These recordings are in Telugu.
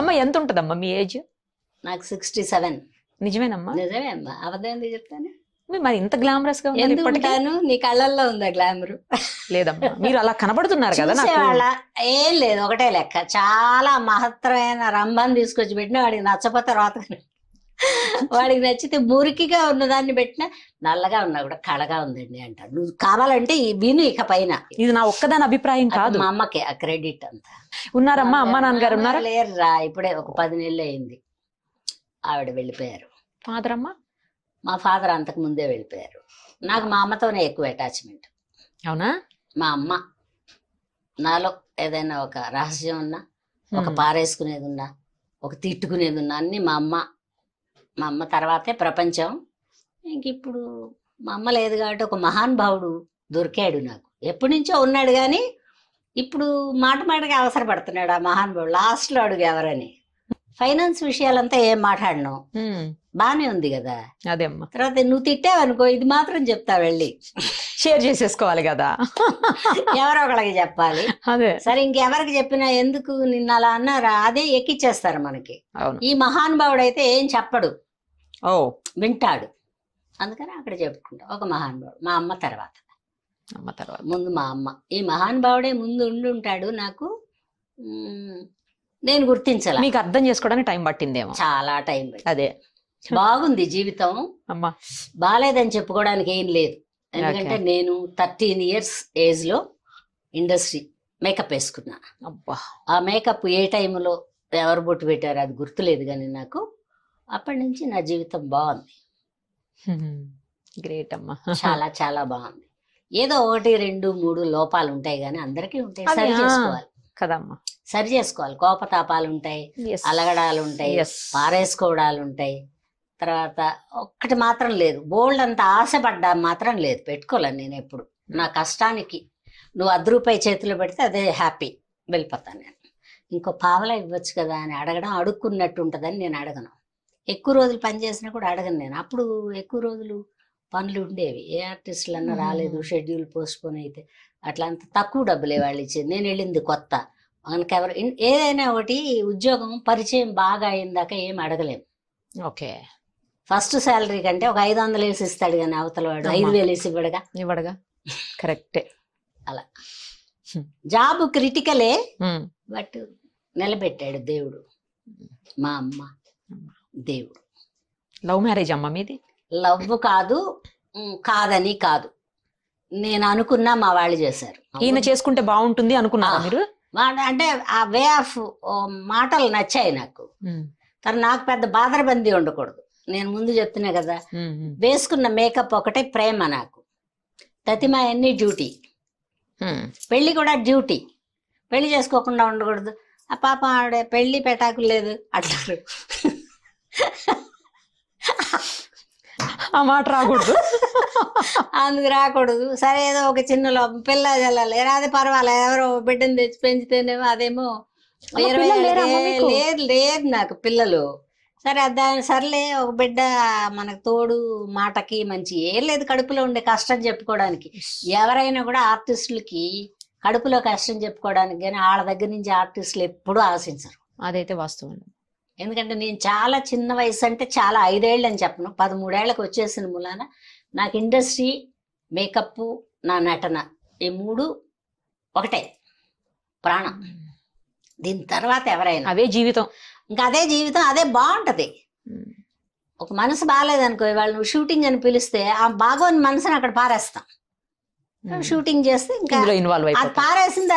అమ్మ ఎంత ఉంటదమ్మా మీ ఏజ్ నాకు సిక్స్టీ సెవెన్ నిజమేనమ్మా నిజమే అమ్మా అవదేంది చెప్తాను మరి ఇంత గ్లామరస్ గా ఉన్నారు ఇప్పటికీ? నీ కళ్ళల్లో ఉందా గ్లామర్ లేదమ్మా మీరు అలా కనబడుతున్నారు కదా నాకు ఏం లేదు ఒకటే లెక్క చాలా మహత్తరమైన రంభం తీసుకొచ్చి పెట్టిన వాడికి నచ్చపోతే రోత వాడికి నచ్చితే మురికిగా ఉన్నదాన్ని పెట్టినా నల్లగా ఉన్నా కూడా కళగా ఉందండి అంటారు నువ్వు కావాలంటే విను ఇక పైన ఇది నా ఒక్కదాని అభిప్రాయం కాదు మా అమ్మకి ఆ క్రెడిట్ అంతా ఉన్నారమ్మా అమ్మా నాన్నగారు ఉన్నారు లేరు రా ఇప్పుడే ఒక పది నెలలు అయింది ఆవిడ వెళ్ళిపోయారు ఫాదర్ అమ్మా మా ఫాదర్ అంతకు ముందే వెళ్ళిపోయారు నాకు మా అమ్మతోనే ఎక్కువ అటాచ్మెంట్ అవునా మా అమ్మ నాలో ఏదైనా ఒక రహస్యం ఉన్నా ఒక hmm. పారేసుకునేది ఉన్నా ఒక తిట్టుకునేది ఉన్నా అన్ని మా అమ్మ మా అమ్మ తర్వాతే ప్రపంచం ఇంక ఇప్పుడు మా అమ్మ లేదు కాబట్టి ఒక మహానుభావుడు దొరికాడు నాకు ఎప్పటి నుంచో ఉన్నాడు కానీ ఇప్పుడు మాట మాటకి అవసరపడుతున్నాడు ఆ మహానుభావుడు లాస్ట్లో అడుగు ఎవరని ఫైనాన్స్ విషయాలంతా ఏం మాట్లాడను బానే ఉంది కదా అదే తర్వాత నువ్వు అనుకో ఇది మాత్రం చెప్తా వెళ్ళి షేర్ చేసేసుకోవాలి కదా ఎవరో ఒకళ్ళకి చెప్పాలి అదే సరే ఇంకెవరికి చెప్పినా ఎందుకు నిన్న అలా అన్నారా అదే ఎక్కిచ్చేస్తారు మనకి ఈ మహానుభావుడు అయితే ఏం చెప్పడు ఓ వింటాడు అందుకని అక్కడ చెప్పుకుంటాం ఒక మహానుభావుడు మా అమ్మ తర్వాత అమ్మ తర్వాత ముందు మా అమ్మ ఈ మహానుభావుడే ముందు ఉండి ఉంటాడు నాకు నేను గుర్తించాలి మీకు అర్థం చేసుకోవడానికి టైం పట్టిందేమో చాలా టైం అదే బాగుంది జీవితం అమ్మా బాగాలేదని చెప్పుకోవడానికి ఏం లేదు ఎందుకంటే నేను థర్టీన్ ఇయర్స్ ఏజ్ లో ఇండస్ట్రీ మేకప్ వేసుకున్నా ఆ మేకప్ ఏ టైంలో ఎవరు బొట్టు పెట్టారు అది గుర్తులేదు కానీ నాకు అప్పటి నుంచి నా జీవితం బాగుంది గ్రేట్ అమ్మా చాలా చాలా బాగుంది ఏదో ఒకటి రెండు మూడు లోపాలు ఉంటాయి కానీ అందరికీ ఉంటాయి సరి చేసుకోవాలి కదమ్మా సరి చేసుకోవాలి కోపతాపాలు ఉంటాయి అలగడాలు ఉంటాయి పారేసుకోవడాలు ఉంటాయి తర్వాత ఒక్కటి మాత్రం లేదు బోల్డ్ అంత ఆశపడ్డా మాత్రం లేదు పెట్టుకోలేను నేను ఎప్పుడు నా కష్టానికి నువ్వు అది రూపాయి చేతిలో పెడితే అదే హ్యాపీ వెళ్ళిపోతాను నేను ఇంకో పావలా ఇవ్వచ్చు కదా అని అడగడం అడుక్కున్నట్టు ఉంటుందని నేను అడగను ఎక్కువ రోజులు పని చేసినా కూడా అడగను నేను అప్పుడు ఎక్కువ రోజులు పనులు ఉండేవి ఏ ఆర్టిస్టులు అన్నా రాలేదు షెడ్యూల్ పోస్ట్పోన్ అయితే అట్లా అంత తక్కువ డబ్బులే వాళ్ళు ఇచ్చేది నేను వెళ్ళింది కొత్త మనకి ఎవరు ఏదైనా ఒకటి ఉద్యోగం పరిచయం బాగా అయిందాక ఏం అడగలేము ఓకే ఫస్ట్ శాలరీ కంటే ఒక ఐదు వందలు వేసి ఇస్తాడు కానీ అవతల వాడు ఐదు వేలు వేసి ఇవ్వడగా ఇవ్వడగా కరెక్టే అలా జాబ్ క్రిటికలే బట్ నిలబెట్టాడు దేవుడు మా అమ్మ దేవుడు లవ్ మ్యారేజ్ అమ్మ మీది లవ్ కాదు కాదని కాదు నేను అనుకున్నా మా వాళ్ళు చేశారు ఈయన చేసుకుంటే బాగుంటుంది అనుకున్నా మీరు అంటే ఆ వే ఆఫ్ మాటలు నచ్చాయి నాకు కానీ నాకు పెద్ద బాధరబందీ ఉండకూడదు నేను ముందు చెప్తున్నా కదా వేసుకున్న మేకప్ ఒకటే ప్రేమ నాకు తతిమా అన్ని డ్యూటీ పెళ్లి కూడా డ్యూటీ పెళ్లి చేసుకోకుండా ఉండకూడదు ఆ పాప ఆవిడ పెళ్లి పెటాకులు లేదు అట్లా ఆ మాట రాకూడదు అందుకు రాకూడదు సరే ఏదో ఒక చిన్న పిల్ల చల్లాలి అది పర్వాలే ఎవరో బిడ్డను తెచ్చి పెంచితేనేమో అదేమో లేదు లేదు నాకు పిల్లలు సరే దాని సర్లే ఒక బిడ్డ మనకు తోడు మాటకి మంచి ఏం లేదు కడుపులో ఉండే కష్టం చెప్పుకోవడానికి ఎవరైనా కూడా ఆర్టిస్టులకి కడుపులో కష్టం చెప్పుకోవడానికి కానీ వాళ్ళ దగ్గర నుంచి ఆర్టిస్టులు ఎప్పుడూ ఆశించరు అదైతే వాస్తవం ఎందుకంటే నేను చాలా చిన్న వయసు అంటే చాలా ఐదేళ్ళు అని చెప్పను పదమూడేళ్లకు వచ్చేసిన మూలాన నాకు ఇండస్ట్రీ మేకప్ నా నటన ఈ మూడు ఒకటే ప్రాణం దీని తర్వాత ఎవరైనా అవే జీవితం ఇంకా అదే జీవితం అదే బాగుంటది ఒక మనసు బాగాలేదనుకో ఇవాళ నువ్వు షూటింగ్ అని పిలిస్తే ఆ బాగోని మనసుని అక్కడ పారేస్తాం Hmm. షూటింగ్ చేస్తే ఇంకా ఇన్వాల్వ్ అది పారేసింది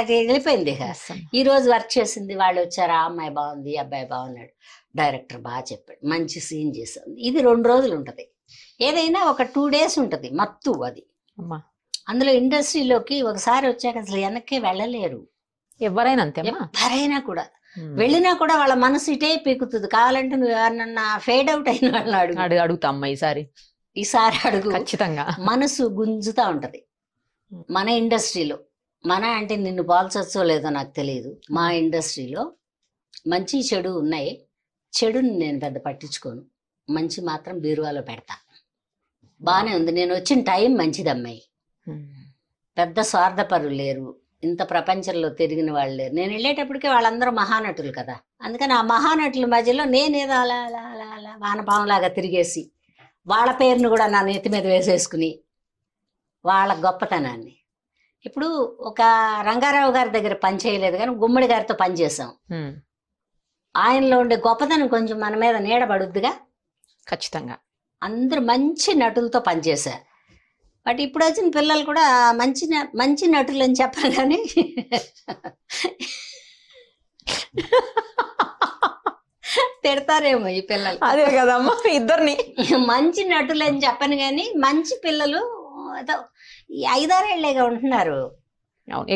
అది వెళ్ళిపోయింది ఈ రోజు వర్క్ చేసింది వాళ్ళు వచ్చారు ఆ అమ్మాయి బాగుంది అబ్బాయి బాగున్నాడు డైరెక్టర్ బాగా చెప్పాడు మంచి సీన్ చేసింది ఇది రెండు రోజులు ఉంటది ఏదైనా ఒక టూ డేస్ ఉంటది మత్తు అది అందులో ఇండస్ట్రీలోకి ఒకసారి వచ్చాక అసలు వెనక్కి వెళ్ళలేరు ఎవరైనా అంతే ఎవరైనా కూడా hmm. వెళ్ళినా కూడా వాళ్ళ మనసు ఇటే పీకుతుంది కావాలంటే నువ్వు ఎవరినన్నా ఫేడ్ అవుట్ అయిన వాళ్ళని అడుగు అడుగుతా అమ్మ ఈసారి ఈసారి అడుగు ఖచ్చితంగా మనసు గుంజుతా ఉంటది మన ఇండస్ట్రీలో మన అంటే నిన్ను పాల్చొచ్చో లేదో నాకు తెలియదు మా ఇండస్ట్రీలో మంచి చెడు ఉన్నాయి చెడుని నేను పెద్ద పట్టించుకోను మంచి మాత్రం బీరువాలో పెడతా బాగానే ఉంది నేను వచ్చిన టైం మంచిది అమ్మాయి పెద్ద స్వార్థపరులు లేరు ఇంత ప్రపంచంలో తిరిగిన వాళ్ళు లేరు నేను వెళ్ళేటప్పటికే వాళ్ళందరూ మహానటులు కదా అందుకని ఆ మహానటుల మధ్యలో నేనేదో అలా అలా అలా అలా వానపాములాగా తిరిగేసి వాళ్ళ పేరును కూడా నా నెత్తి మీద వేసేసుకుని వాళ్ళ గొప్పతనాన్ని ఇప్పుడు ఒక రంగారావు గారి దగ్గర పని చేయలేదు కానీ గుమ్మడి గారితో పనిచేసాం ఆయనలో ఉండే గొప్పతనం కొంచెం మన మీద నీడబడుద్దిగా ఖచ్చితంగా అందరు మంచి నటులతో పనిచేశారు బట్ ఇప్పుడు వచ్చిన పిల్లలు కూడా మంచి మంచి నటులు అని చెప్పాలి కానీ తిడతారేమో ఈ పిల్లలు అదే కదమ్మా ఇద్దరిని మంచి నటులు అని చెప్పను కానీ మంచి పిల్లలు ఐదారేళ్లేగా ఉంటున్నారు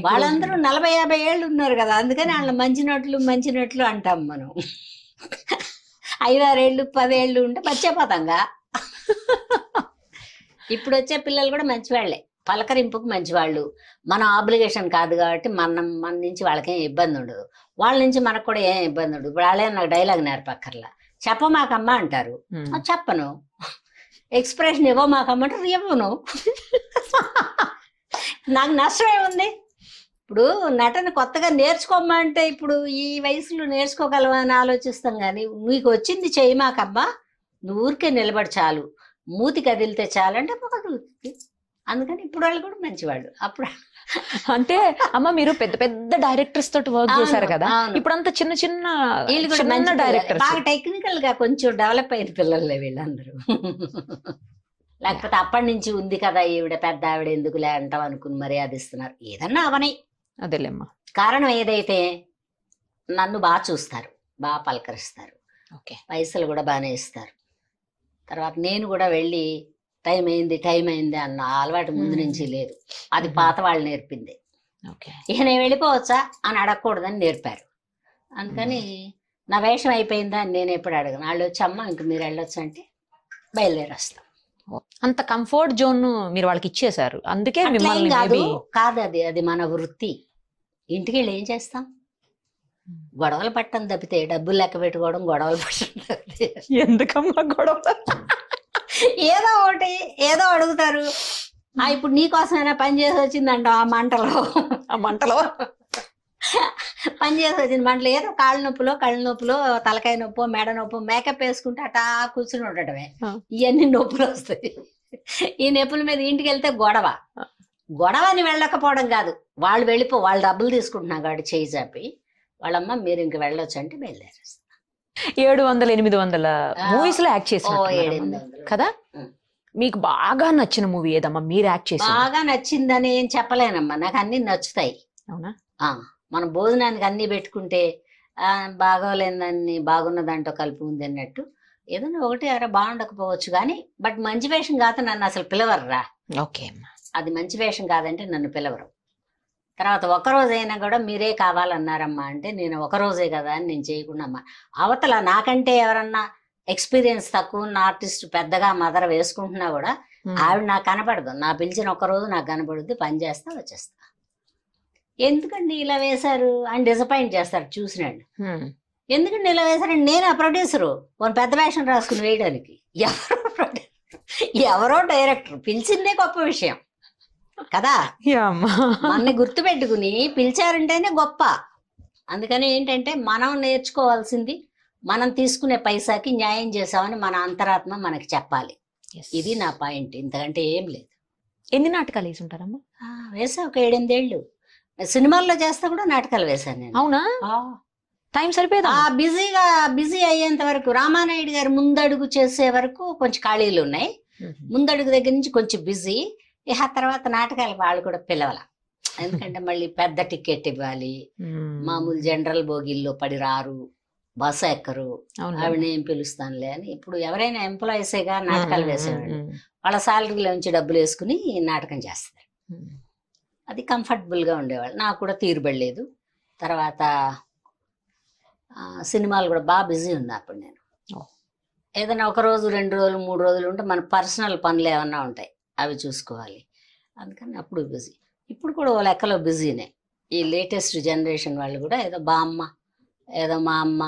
వాళ్ళందరూ నలభై యాభై ఏళ్ళు ఉన్నారు కదా అందుకని వాళ్ళ మంచి నటులు మంచి నటులు అంటాం మనం ఐదారేళ్ళు పదేళ్ళు ఉంటే మర్చిపోతాంగా ఇప్పుడు వచ్చే పిల్లలు కూడా మంచి వాళ్ళే పలకరింపుకు మంచివాళ్ళు మన ఆబ్లిగేషన్ కాదు కాబట్టి మనం మన నుంచి వాళ్ళకేం ఇబ్బంది ఉండదు వాళ్ళ నుంచి మనకు కూడా ఏం ఇబ్బంది ఉండదు ఇప్పుడు వాళ్ళే నాకు డైలాగ్ నేర్పక్కర్లా మాకమ్మా అంటారు చెప్పను ఎక్స్ప్రెషన్ ఇవ్వ ఇవ్వమాకమ్మంటారు ఇవ్వను నాకు నష్టం ఏముంది ఇప్పుడు నటన కొత్తగా నేర్చుకోమ్మా అంటే ఇప్పుడు ఈ వయసులో నేర్చుకోగలవని ఆలోచిస్తాం కానీ నీకు వచ్చింది మాకమ్మా నువ్వు ఊరికే నిలబడి చాలు మూతి కదిలితే చాలంటే మొక్క అందుకని ఇప్పుడు వాళ్ళు కూడా మంచివాళ్ళు అప్పుడు అంటే అమ్మ మీరు పెద్ద పెద్ద డైరెక్టర్స్ తోటి వర్క్ చేశారు కదా ఇప్పుడు అంత చిన్న చిన్న డైరెక్టర్ బాగా టెక్నికల్ గా కొంచెం డెవలప్ అయిన పిల్లలే వీళ్ళందరూ లేకపోతే అప్పటి నుంచి ఉంది కదా ఈవిడ పెద్ద ఆవిడ లే అంటాం అనుకుని మర్యాద ఇస్తున్నారు ఏదన్నా అవనే అదేలేమ్మా కారణం ఏదైతే నన్ను బాగా చూస్తారు బాగా పలకరిస్తారు ఓకే పైసలు కూడా బాగానే ఇస్తారు తర్వాత నేను కూడా వెళ్ళి టైం అయింది టైం అయింది అన్న అలవాటు ముందు నుంచి లేదు అది పాత వాళ్ళు నేర్పింది ఇక నేను వెళ్ళిపోవచ్చా అని అడగకూడదని నేర్పారు అందుకని నా వేషం అయిపోయిందా అని నేను ఎప్పుడు అడగను వాళ్ళు వచ్చి అమ్మ ఇంక మీరు వెళ్ళొచ్చు అంటే బయలుదేరి వస్తాం అంత కంఫర్ట్ జోన్ మీరు వాళ్ళకి ఇచ్చేశారు అందుకే కాదు కాదు అది అది మన వృత్తి ఇంటికి వెళ్ళి ఏం చేస్తాం గొడవలు పట్టడం తప్పితే డబ్బులు లెక్క పెట్టుకోవడం గొడవలు పట్టడం తప్పితే ఎందుకమ్మా గొడవ ఏదో ఒకటి ఏదో అడుగుతారు ఆ ఇప్పుడు నీకోసమైనా పని చేసి వచ్చిందంట ఆ మంటలో ఆ మంటలో పని చేసి వచ్చింది మంటలు ఏదో కాళ్ళ నొప్పులో కళ్ళ నొప్పులో తలకాయ నొప్పు మెడ నొప్పు మేకప్ వేసుకుంటే అటా కూర్చుని ఉండటమే ఇవన్నీ నొప్పులు వస్తాయి ఈ నొప్పుల మీద ఇంటికి వెళ్తే గొడవ గొడవని వెళ్ళకపోవడం కాదు వాళ్ళు వెళ్ళిపో వాళ్ళు డబ్బులు తీసుకుంటున్నా కాబట్టి చేయి చాపి వాళ్ళమ్మ మీరు ఇంక వెళ్ళొచ్చు అంటే బయలుదేరేస్తారు ఏడు వందల ఎనిమిది వందల మూవీస్ లో యాక్ట్ చేసిన కదా మీకు బాగా నచ్చిన మూవీ ఏదమ్మా మీరు యాక్ట్ చేసి బాగా నచ్చిందని ఏం చెప్పలేనమ్మా నాకు అన్ని నచ్చుతాయి అవునా మన భోజనానికి అన్ని పెట్టుకుంటే బాగోలేదని బాగున్న దాంట్లో కలిపి ఉంది అన్నట్టు ఏదైనా ఒకటి ఎవరో బాగుండకపోవచ్చు కానీ బట్ మంచి వేషం కాదు నన్ను అసలు పిలవరు రా ఓకే అది మంచి వేషం కాదంటే నన్ను పిలవరు తర్వాత ఒకరోజైనా కూడా మీరే కావాలన్నారమ్మా అంటే నేను ఒకరోజే కదా అని నేను చేయకుండా అవతల నాకంటే ఎవరన్నా ఎక్స్పీరియన్స్ తక్కువ ఉన్న ఆర్టిస్ట్ పెద్దగా మదర వేసుకుంటున్నా కూడా ఆవిడ నాకు కనపడదు నా పిలిచిన రోజు నాకు కనపడుద్ది పని చేస్తా వచ్చేస్తా ఎందుకండి ఇలా వేశారు అని డిసప్పాయింట్ చేస్తారు చూసినాడు ఎందుకండి ఇలా వేశారండి నేను ఆ ప్రొడ్యూసరు కొన్ని పెద్ద వేషన్ రాసుకుని వేయడానికి ఎవరో ప్రొడ్యూసర్ ఎవరో డైరెక్టర్ పిలిచిందే గొప్ప విషయం కదా మన గుర్తు పెట్టుకుని పిలిచారంటేనే గొప్ప అందుకని ఏంటంటే మనం నేర్చుకోవాల్సింది మనం తీసుకునే పైసాకి న్యాయం చేసామని మన అంతరాత్మ మనకి చెప్పాలి ఇది నా పాయింట్ ఇంతకంటే ఏం లేదు ఎన్ని నాటకాలు వేసి ఉంటారమ్మా వేసా ఒక ఏళ్ళు సినిమాల్లో చేస్తా కూడా నాటకాలు వేశాను నేను అవునా టైం సరిపోయేది బిజీగా బిజీ అయ్యేంత వరకు రామానాయుడు గారు ముందడుగు చేసే వరకు కొంచెం ఖాళీలు ఉన్నాయి ముందడుగు దగ్గర నుంచి కొంచెం బిజీ ఇక ఆ తర్వాత నాటకాలు వాళ్ళు కూడా పిలవాల ఎందుకంటే మళ్ళీ పెద్ద టికెట్ ఇవ్వాలి మామూలు జనరల్ బోగిల్లో పడి రారు బస్సు ఎక్కరు ఆవిడ ఏం పిలుస్తానులే అని ఇప్పుడు ఎవరైనా ఎంప్లాయీసేగా నాటకాలు వేసేవాళ్ళు వాళ్ళ సాలరీలో నుంచి డబ్బులు వేసుకుని నాటకం చేస్తారు అది కంఫర్టబుల్గా ఉండేవాళ్ళు నాకు కూడా తీరుబడలేదు తర్వాత సినిమాలు కూడా బాగా బిజీ ఉంది అప్పుడు నేను ఏదైనా ఒక రోజు రెండు రోజులు మూడు రోజులు ఉంటే మన పర్సనల్ పనులు ఏమన్నా ఉంటాయి అవి చూసుకోవాలి అందుకని అప్పుడు బిజీ ఇప్పుడు కూడా ఓ లెక్కలో బిజీనే ఈ లేటెస్ట్ జనరేషన్ వాళ్ళు కూడా ఏదో బామ్మ ఏదో మా అమ్మ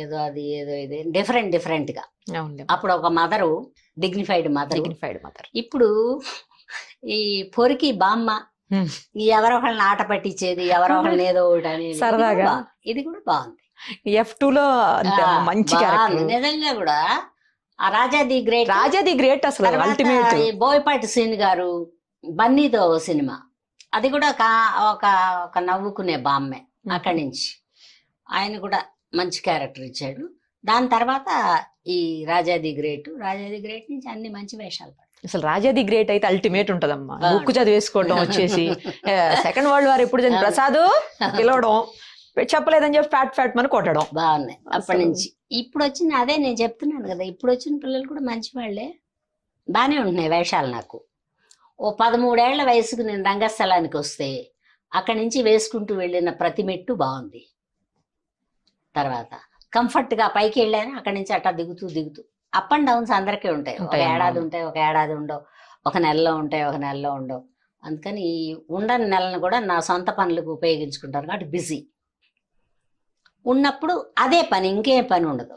ఏదో అది ఏదో ఇది డిఫరెంట్ డిఫరెంట్గా అప్పుడు ఒక mother dignified mother dignified mother ఇప్పుడు ఈ పొరికి బామ్మ ఎవరో ఒకళ్ళని ఆట పట్టించేది ఎవరో ఒకళ్ళని ఏదో ఒకటి సరదాగా ఇది కూడా బాగుంది ఎఫ్ టూలో మంచి నిజంగా కూడా Raja the great Raja the great అసలు అల్టిమేట్ బోయపాటి సీన్ గారు బన్నీతో సినిమా అది కూడా ఒక ఒక నవ్వుకునే బామ్మే అక్కడి నుంచి ఆయన కూడా మంచి క్యారెక్టర్ ఇచ్చాడు దాని తర్వాత ఈ రాజాది గ్రేట్ రాజాది గ్రేట్ నుంచి అన్ని మంచి వేషాలు అసలు రాజాది గ్రేట్ అయితే అల్టిమేట్ ఉంటదమ్మా బుక్ చదివేసుకోవడం వచ్చేసి సెకండ్ వరల్డ్ వారు ఎప్పుడు ప్రసాద్ పిలవడం చెప్పలేదని చెప్పి ఫ్యాట్ ఫ్యాట్ మనం కొట్టడం బాగున్నాయి అప్పటి నుంచి ఇప్పుడు వచ్చిన అదే నేను చెప్తున్నాను కదా ఇప్పుడు వచ్చిన పిల్లలు కూడా మంచి వాళ్ళే బాగానే ఉంటున్నాయి వేషాలు నాకు ఓ పదమూడేళ్ల వయసుకు నేను రంగస్థలానికి వస్తే అక్కడి నుంచి వేసుకుంటూ వెళ్ళిన ప్రతి మెట్టు బాగుంది తర్వాత కంఫర్ట్గా పైకి వెళ్ళాను అక్కడి నుంచి అట్టా దిగుతూ దిగుతూ అప్ అండ్ డౌన్స్ అందరికీ ఉంటాయి ఒక ఏడాది ఉంటాయి ఒక ఏడాది ఉండవు ఒక నెలలో ఉంటాయి ఒక నెలలో ఉండవు అందుకని ఉండని నెలను కూడా నా సొంత పనులకు ఉపయోగించుకుంటారు కాబట్టి బిజీ ఉన్నప్పుడు అదే పని ఇంకే పని ఉండదు